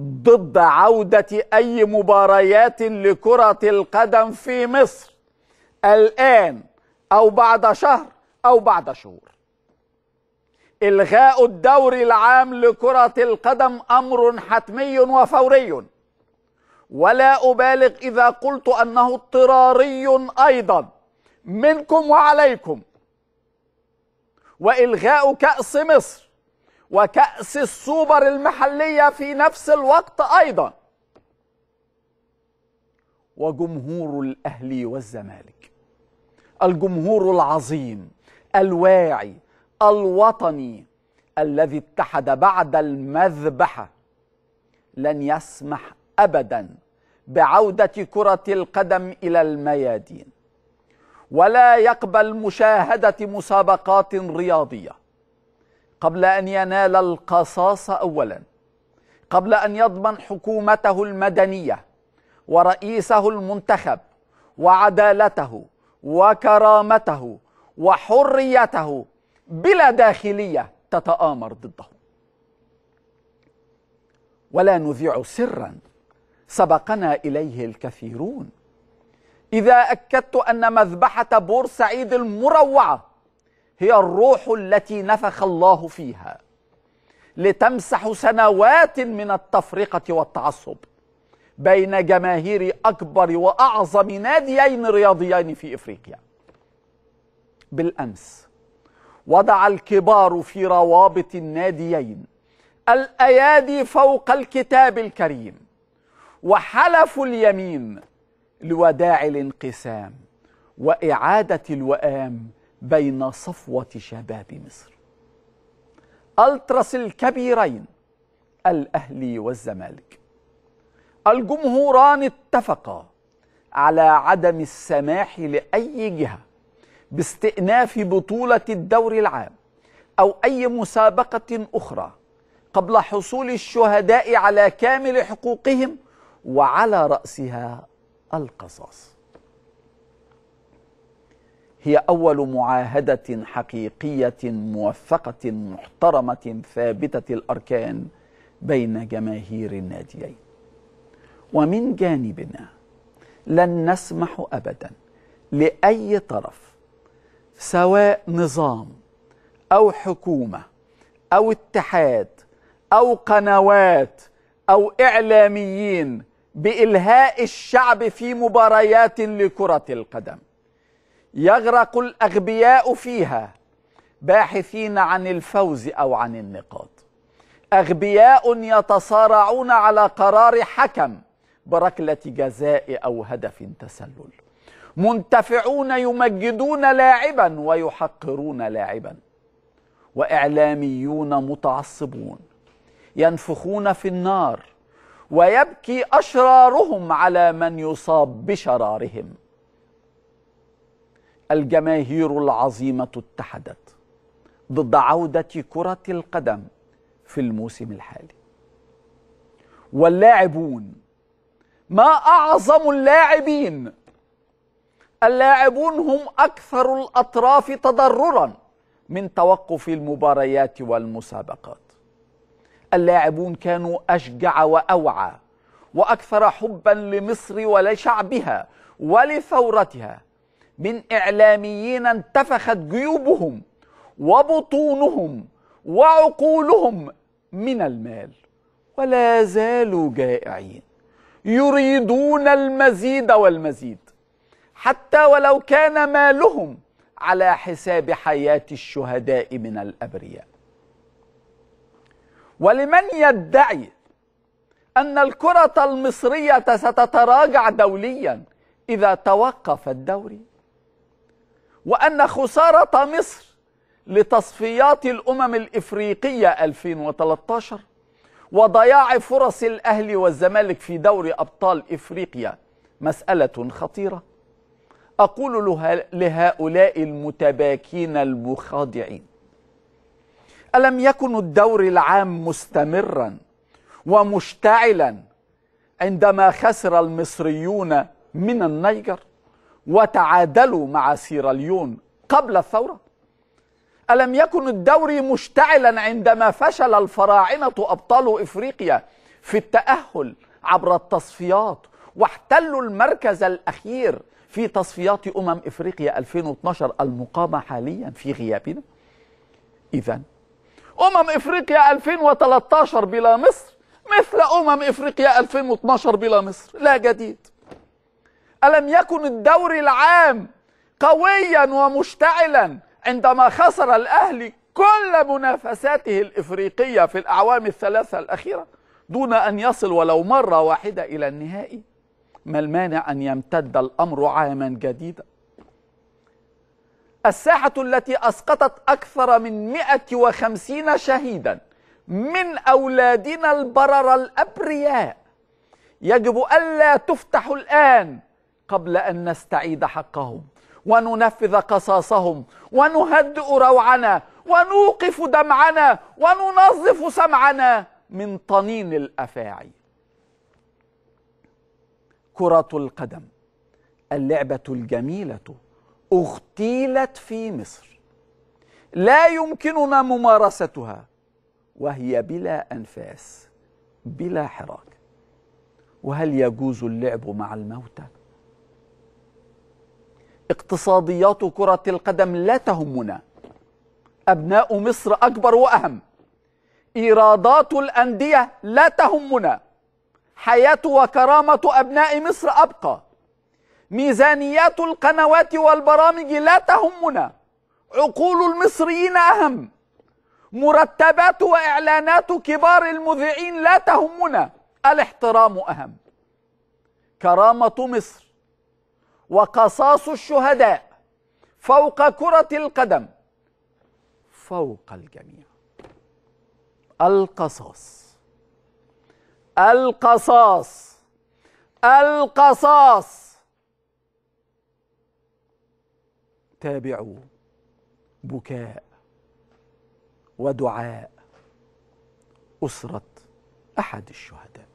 ضد عودة أي مباريات لكرة القدم في مصر الآن أو بعد شهر أو بعد شهور إلغاء الدوري العام لكرة القدم أمر حتمي وفوري ولا أبالغ إذا قلت أنه اضطراري أيضا منكم وعليكم وإلغاء كأس مصر وكأس السوبر المحلية في نفس الوقت أيضا وجمهور الأهلي والزمالك الجمهور العظيم الواعي الوطني الذي اتحد بعد المذبحة لن يسمح أبدا بعودة كرة القدم إلى الميادين ولا يقبل مشاهدة مسابقات رياضية قبل أن ينال القصاص أولا قبل أن يضمن حكومته المدنية ورئيسه المنتخب وعدالته وكرامته وحريته بلا داخلية تتآمر ضده ولا نذيع سرا سبقنا إليه الكثيرون إذا أكدت أن مذبحة بورسعيد المروعة هي الروح التي نفخ الله فيها لتمسح سنوات من التفرقة والتعصب بين جماهير أكبر وأعظم ناديين رياضيين في إفريقيا بالأمس وضع الكبار في روابط الناديين الأيادي فوق الكتاب الكريم وحلفوا اليمين لوداع الانقسام وإعادة الوئام بين صفوة شباب مصر الترس الكبيرين الأهلي والزمالك الجمهوران اتفقا على عدم السماح لأي جهة باستئناف بطولة الدور العام أو أي مسابقة أخرى قبل حصول الشهداء على كامل حقوقهم وعلى رأسها القصاص هي أول معاهدة حقيقية موثقة محترمة ثابتة الأركان بين جماهير الناديين ومن جانبنا لن نسمح أبدا لأي طرف سواء نظام أو حكومة أو اتحاد أو قنوات أو إعلاميين بإلهاء الشعب في مباريات لكرة القدم يغرق الأغبياء فيها باحثين عن الفوز أو عن النقاط أغبياء يتصارعون على قرار حكم بركلة جزاء أو هدف تسلل منتفعون يمجدون لاعبا ويحقرون لاعبا وإعلاميون متعصبون ينفخون في النار ويبكي أشرارهم على من يصاب بشرارهم الجماهير العظيمة اتحدت ضد عودة كرة القدم في الموسم الحالي واللاعبون ما أعظم اللاعبين اللاعبون هم أكثر الأطراف تضررا من توقف المباريات والمسابقات اللاعبون كانوا أشجع وأوعى وأكثر حبا لمصر ولشعبها ولثورتها من إعلاميين انتفخت جيوبهم وبطونهم وعقولهم من المال ولا زالوا جائعين يريدون المزيد والمزيد حتى ولو كان مالهم على حساب حياة الشهداء من الأبرياء ولمن يدعي أن الكرة المصرية ستتراجع دوليا إذا توقف الدوري وأن خسارة مصر لتصفيات الأمم الإفريقية 2013 وضياع فرص الأهلي والزمالك في دوري أبطال إفريقيا مسألة خطيرة أقول لهؤلاء المتباكين المخادعين ألم يكن الدور العام مستمرا ومشتعلا عندما خسر المصريون من النيجر؟ وتعادلوا مع سيراليون قبل الثورة ألم يكن الدوري مشتعلا عندما فشل الفراعنة أبطال إفريقيا في التأهل عبر التصفيات واحتلوا المركز الأخير في تصفيات أمم إفريقيا 2012 المقامة حاليا في غيابنا إذا أمم إفريقيا 2013 بلا مصر مثل أمم إفريقيا 2012 بلا مصر لا جديد ألم يكن الدوري العام قويا ومشتعلا عندما خسر الأهلي كل منافساته الإفريقية في الأعوام الثلاثة الأخيرة دون أن يصل ولو مرة واحدة إلى النهائي ما المانع أن يمتد الأمر عاما جديدا الساحة التي أسقطت أكثر من 150 شهيدا من أولادنا البرر الأبرياء يجب ألا تفتح الآن قبل أن نستعيد حقهم وننفذ قصاصهم ونهدئ روعنا ونوقف دمعنا وننظف سمعنا من طنين الأفاعي كرة القدم اللعبة الجميلة اغتيلت في مصر لا يمكننا ممارستها وهي بلا أنفاس بلا حراك وهل يجوز اللعب مع الموتى؟ اقتصاديات كرة القدم لا تهمنا أبناء مصر أكبر وأهم إيرادات الأندية لا تهمنا حياة وكرامة أبناء مصر أبقى ميزانيات القنوات والبرامج لا تهمنا عقول المصريين أهم مرتبات وإعلانات كبار المذيعين لا تهمنا الاحترام أهم كرامة مصر وقصاص الشهداء فوق كرة القدم فوق الجميع القصاص القصاص القصاص تابعوا بكاء ودعاء أسرة أحد الشهداء